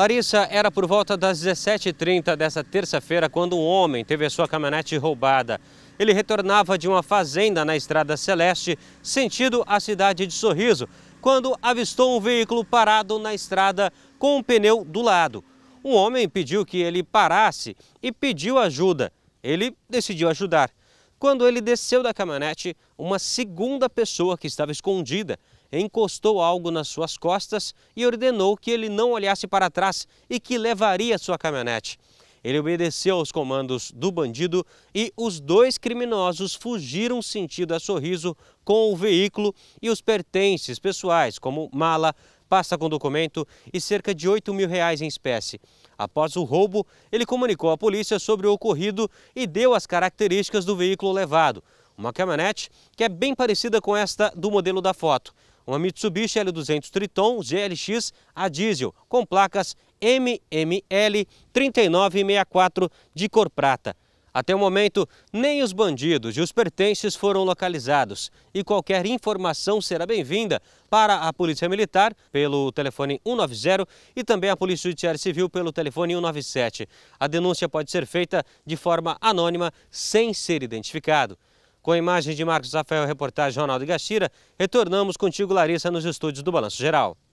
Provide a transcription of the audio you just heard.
Larissa, era por volta das 17h30 dessa terça-feira quando um homem teve a sua caminhonete roubada. Ele retornava de uma fazenda na Estrada Celeste, sentido a cidade de Sorriso, quando avistou um veículo parado na estrada com um pneu do lado. Um homem pediu que ele parasse e pediu ajuda. Ele decidiu ajudar. Quando ele desceu da caminhonete, uma segunda pessoa que estava escondida encostou algo nas suas costas e ordenou que ele não olhasse para trás e que levaria sua caminhonete. Ele obedeceu aos comandos do bandido e os dois criminosos fugiram sentido a sorriso com o veículo e os pertences pessoais, como mala, pasta com documento e cerca de 8 mil reais em espécie. Após o roubo, ele comunicou à polícia sobre o ocorrido e deu as características do veículo levado. Uma caminhonete que é bem parecida com esta do modelo da foto uma Mitsubishi L200 Triton GLX a diesel, com placas MML 3964 de cor prata. Até o momento, nem os bandidos e os pertences foram localizados e qualquer informação será bem-vinda para a Polícia Militar pelo telefone 190 e também a Polícia Judiciária Civil pelo telefone 197. A denúncia pode ser feita de forma anônima, sem ser identificado. Com a imagem de Marcos Rafael, reportagem Ronaldo Gastira, retornamos contigo, Larissa, nos estúdios do Balanço Geral.